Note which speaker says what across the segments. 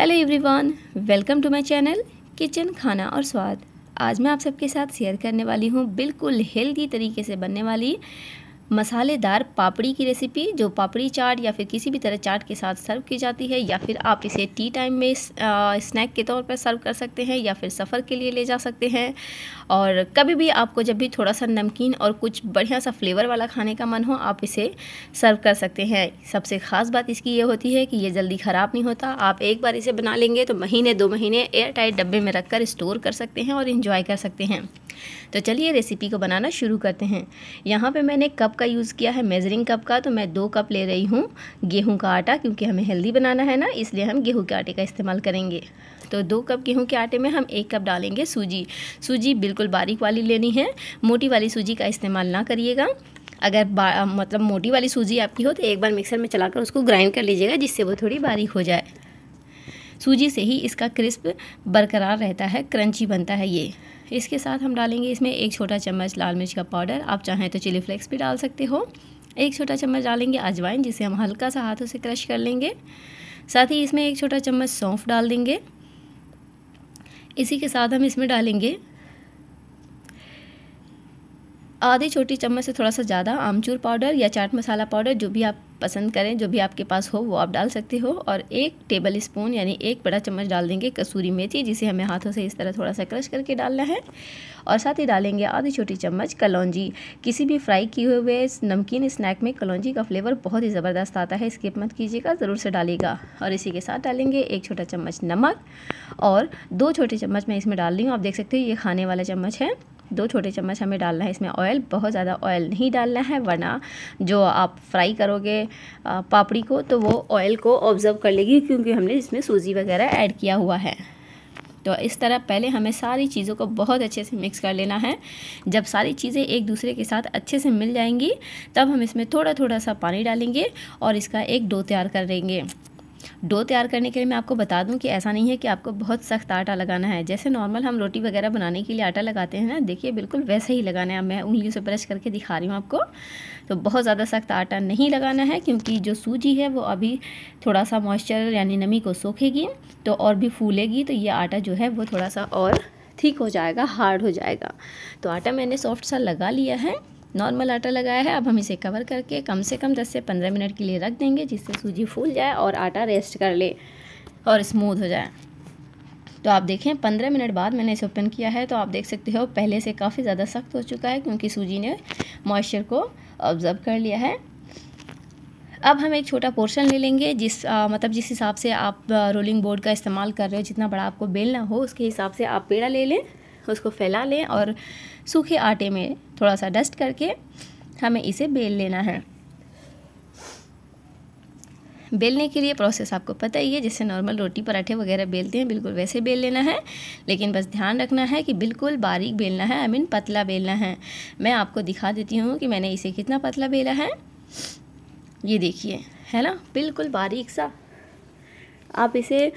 Speaker 1: hello everyone welcome to my channel kitchen खाना और स्वाद आज मैं आप सबके साथ शेयर करने वाली हूँ बिल्कुल हेल्दी तरीके से बनने वाली मसालेदार पापड़ी की रेसिपी जो पापड़ी चाट या फिर किसी भी तरह चाट के साथ सर्व की जाती है या फिर आप इसे टी टाइम में स्नैक के तौर पर सर्व कर सकते हैं या फिर सफ़र के लिए ले जा सकते हैं और कभी भी आपको जब भी थोड़ा सा नमकीन और कुछ बढ़िया सा फ्लेवर वाला खाने का मन हो आप इसे सर्व कर सकते हैं सबसे ख़ास बात इसकी ये होती है कि ये जल्दी ख़राब नहीं होता आप एक बार इसे बना लेंगे तो महीने दो महीने एयर टाइट डब्बे में रख कर स्टोर कर सकते हैं और इंजॉय कर सकते हैं तो चलिए रेसिपी को बनाना शुरू करते हैं यहाँ पे मैंने कप का यूज़ किया है मेज़रिंग कप का तो मैं दो कप ले रही हूँ गेहूँ का आटा क्योंकि हमें हेल्दी बनाना है ना इसलिए हम गेहूँ के आटे का इस्तेमाल करेंगे तो दो कप गेहूँ के आटे में हम एक कप डालेंगे सूजी सूजी बिल्कुल बारीक वाली लेनी है मोटी वाली सूजी का इस्तेमाल ना करिएगा अगर मतलब मोटी वाली सूजी आपकी हो तो एक बार मिक्सर में चलाकर उसको ग्राइंड कर लीजिएगा जिससे वो थोड़ी बारीक हो जाए सूजी से ही इसका क्रिस्प बरकरार रहता है क्रंची बनता है ये इसके साथ हम डालेंगे इसमें एक छोटा चम्मच लाल मिर्च का पाउडर आप चाहें तो चिली फ्लेक्स भी डाल सकते हो एक छोटा चम्मच डालेंगे अजवाइन जिसे हम हल्का सा हाथों से क्रश कर लेंगे साथ ही इसमें एक छोटा चम्मच सौंफ डाल देंगे इसी के साथ हम इसमें डालेंगे आधे छोटी चम्मच से थोड़ा सा ज़्यादा आमचूर पाउडर या चाट मसाला पाउडर जो भी आप पसंद करें जो भी आपके पास हो वो आप डाल सकते हो और एक टेबल स्पून यानी एक बड़ा चम्मच डाल देंगे कसूरी मेथी जिसे हमें हाथों से इस तरह थोड़ा सा क्रश करके डालना है और साथ ही डालेंगे आधी छोटी चम्मच कलौजी किसी भी फ्राई किए हुए नमकीन स्नैक में कलौजी का फ्लेवर बहुत ही ज़बरदस्त आता है स्किप मत कीजिएगा ज़रूर से डालेगा और इसी के साथ डालेंगे एक छोटा चम्मच नमक और दो छोटे चम्मच मैं इसमें डाल रही हूँ आप देख सकते हो ये खाने वाला चम्मच है दो छोटे चम्मच हमें डालना है इसमें ऑयल बहुत ज़्यादा ऑयल नहीं डालना है वरना जो आप फ्राई करोगे पापड़ी को तो वो ऑयल को ऑब्ज़र्व कर लेगी क्योंकि हमने इसमें सूजी वगैरह ऐड किया हुआ है तो इस तरह पहले हमें सारी चीज़ों को बहुत अच्छे से मिक्स कर लेना है जब सारी चीज़ें एक दूसरे के साथ अच्छे से मिल जाएंगी तब हम इसमें थोड़ा थोड़ा सा पानी डालेंगे और इसका एक डो तैयार कर लेंगे डो तैयार करने के लिए मैं आपको बता दूं कि ऐसा नहीं है कि आपको बहुत सख्त आटा लगाना है जैसे नॉर्मल हम रोटी वगैरह बनाने के लिए आटा लगाते हैं ना देखिए बिल्कुल वैसे ही लगाना है मैं उंगलियों से ब्रश करके दिखा रही हूँ आपको तो बहुत ज़्यादा सख्त आटा नहीं लगाना है क्योंकि जो सूजी है वो अभी थोड़ा सा मॉइस्चर यानी नमी को सोखेगी तो और भी फूलेगी तो ये आटा जो है वो थोड़ा सा और ठीक हो जाएगा हार्ड हो जाएगा तो आटा मैंने सॉफ्ट सा लगा लिया है नॉर्मल आटा लगाया है अब हम इसे कवर करके कम से कम 10 से 15 मिनट के लिए रख देंगे जिससे सूजी फूल जाए और आटा रेस्ट कर ले और स्मूथ हो जाए तो आप देखें पंद्रह मिनट बाद मैंने इसे ओपन किया है तो आप देख सकते हो पहले से काफ़ी ज़्यादा सख्त हो चुका है क्योंकि सूजी ने मॉइस्चर को ऑब्ज़र्व कर लिया है अब हम एक छोटा पोर्शन ले लेंगे जिस आ, मतलब जिस हिसाब से आप रोलिंग बोर्ड का इस्तेमाल कर रहे हो जितना बड़ा आपको बेलना हो उसके हिसाब से आप पेड़ा ले लें उसको फैला लें और सूखे आटे में थोड़ा सा डस्ट करके हमें इसे बेल लेना है बेलने के लिए प्रोसेस आपको पता ही है जैसे नॉर्मल रोटी पराठे वगैरह बेलते हैं बिल्कुल वैसे बेल लेना है लेकिन बस ध्यान रखना है कि बिल्कुल बारीक बेलना है आई I मीन mean, पतला बेलना है मैं आपको दिखा देती हूँ कि मैंने इसे कितना पतला बेला है ये देखिए है ना बिल्कुल बारीक सा आप इसे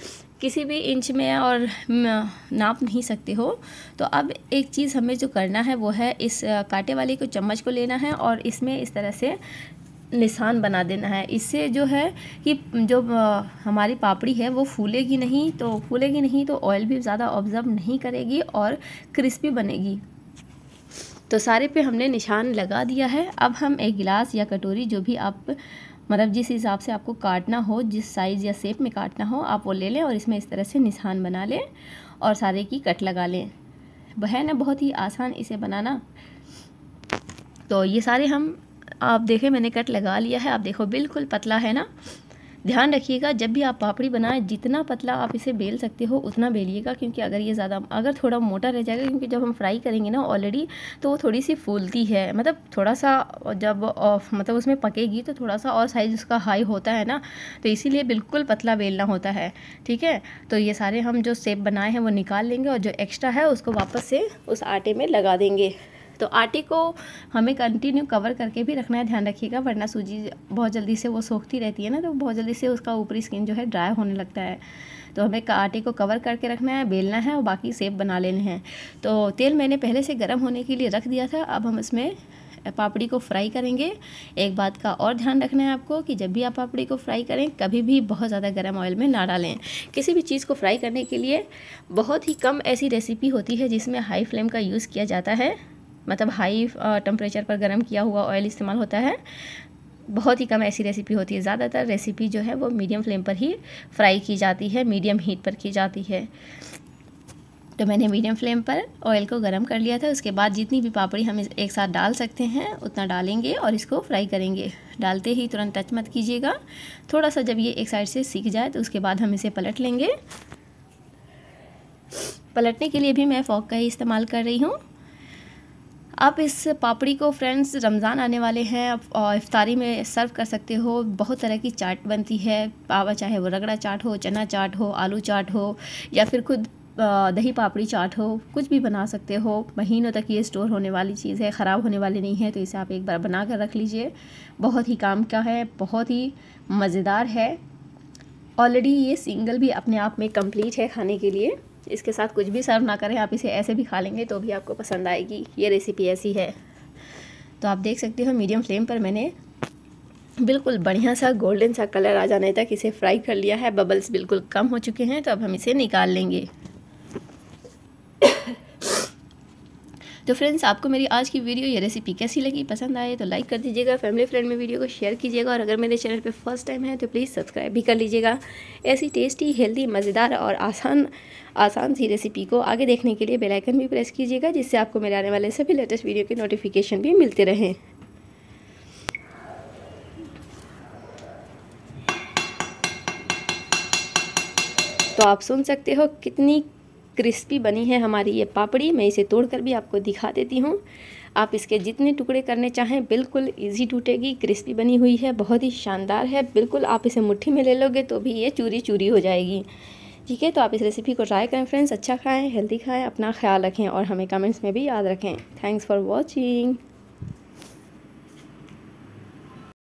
Speaker 1: किसी भी इंच में और नाप नहीं सकते हो तो अब एक चीज़ हमें जो करना है वो है इस कांटे वाले को चम्मच को लेना है और इसमें इस तरह से निशान बना देना है इससे जो है कि जो हमारी पापड़ी है वो फूलेगी नहीं तो फूलेगी नहीं तो ऑयल भी ज़्यादा ऑब्ज़र्व नहीं करेगी और क्रिस्पी बनेगी तो सारे पे हमने निशान लगा दिया है अब हम एक गिलास या कटोरी जो भी आप मतलब जिस हिसाब से आपको काटना हो जिस साइज़ या शेप में काटना हो आप वो ले लें और इसमें इस तरह से निशान बना लें और सारे की कट लगा लें वह ना बहुत ही आसान इसे बनाना तो ये सारे हम आप देखें मैंने कट लगा लिया है आप देखो बिल्कुल पतला है ना ध्यान रखिएगा जब भी आप पापड़ी बनाएं जितना पतला आप इसे बेल सकते हो उतना बेलिएगा क्योंकि अगर ये ज़्यादा अगर थोड़ा मोटा रह जाएगा क्योंकि जब हम फ्राई करेंगे ना ऑलरेडी तो वो थोड़ी सी फूलती है मतलब थोड़ा सा जब ऑफ मतलब उसमें पकेगी तो थोड़ा सा और साइज़ उसका हाई होता है ना तो इसीलिए बिल्कुल पतला बेलना होता है ठीक है तो ये सारे हम जो सेप बनाए हैं वो निकाल लेंगे और जो एक्स्ट्रा है उसको वापस से उस आटे में लगा देंगे तो आटे को हमें कंटिन्यू कवर करके भी रखना है ध्यान रखिएगा वरना सूजी बहुत जल्दी से वो सोखती रहती है ना तो बहुत जल्दी से उसका ऊपरी स्किन जो है ड्राई होने लगता है तो हमें आटे को कवर करके रखना है बेलना है और बाकी सेब बना लेने हैं तो तेल मैंने पहले से गर्म होने के लिए रख दिया था अब हम इसमें पापड़ी को फ्राई करेंगे एक बात का और ध्यान रखना है आपको कि जब भी आप पापड़ी को फ्राई करें कभी भी बहुत ज़्यादा गर्म ऑयल में ना डालें किसी भी चीज़ को फ्राई करने के लिए बहुत ही कम ऐसी रेसिपी होती है जिसमें हाई फ्लेम का यूज़ किया जाता है मतलब हाई टेम्परेचर पर गर्म किया हुआ ऑयल इस्तेमाल होता है बहुत ही कम ऐसी रेसिपी होती है ज़्यादातर रेसिपी जो है वो मीडियम फ्लेम पर ही फ्राई की जाती है मीडियम हीट पर की जाती है तो मैंने मीडियम फ्लेम पर ऑयल को गर्म कर लिया था उसके बाद जितनी भी पापड़ी हम एक साथ डाल सकते हैं उतना डालेंगे और इसको फ्राई करेंगे डालते ही तुरंत टच मत कीजिएगा थोड़ा सा जब ये एक साइड से सीख जाए तो उसके बाद हम इसे पलट लेंगे पलटने के लिए भी मैं फॉक का ही इस्तेमाल कर रही हूँ आप इस पापड़ी को फ्रेंड्स रमज़ान आने वाले हैं और इफ्तारी में सर्व कर सकते हो बहुत तरह की चाट बनती है पावा चाहे वो रगड़ा चाट हो चना चाट हो आलू चाट हो या फिर खुद दही पापड़ी चाट हो कुछ भी बना सकते हो महीनों तक ये स्टोर होने वाली चीज़ है ख़राब होने वाली नहीं है तो इसे आप एक बार बना कर रख लीजिए बहुत ही काम का है बहुत ही मज़ेदार है ऑलरेडी ये सिंगल भी अपने आप में कंप्लीट है खाने के लिए इसके साथ कुछ भी सर्व ना करें आप इसे ऐसे भी खा लेंगे तो भी आपको पसंद आएगी ये रेसिपी ऐसी है तो आप देख सकते हो मीडियम फ्लेम पर मैंने बिल्कुल बढ़िया सा गोल्डन सा कलर आ जाने तक इसे फ्राई कर लिया है बबल्स बिल्कुल कम हो चुके हैं तो अब हम इसे निकाल लेंगे तो फ्रेंड्स आपको मेरी आज की वीडियो या रेसिपी कैसी लगी पसंद आए तो लाइक कर दीजिएगा फैमिली फ्रेंड में वीडियो को शेयर कीजिएगा और अगर मेरे चैनल पर फर्स्ट टाइम है तो प्लीज़ सब्सक्राइब भी कर लीजिएगा ऐसी टेस्टी हेल्दी मज़ेदार और आसान आसान सी रेसिपी को आगे देखने के लिए बेलाइकन भी प्रेस कीजिएगा जिससे आपको मेरे आने वाले सभी लेटेस्ट वीडियो के नोटिफिकेशन भी मिलते रहें तो आप सुन सकते हो कितनी क्रिस्पी बनी है हमारी ये पापड़ी मैं इसे तोड़कर भी आपको दिखा देती हूँ आप इसके जितने टुकड़े करने चाहें बिल्कुल इजी टूटेगी क्रिस्पी बनी हुई है बहुत ही शानदार है बिल्कुल आप इसे मुट्ठी में ले लोगे तो भी ये चूरी चूरी हो जाएगी ठीक है तो आप इस रेसिपी को ट्राई करें फ्रेंड्स अच्छा खाएँ हेल्दी खाएँ अपना ख्याल रखें और हमें कमेंट्स में भी याद रखें थैंक्स फॉर वॉचिंग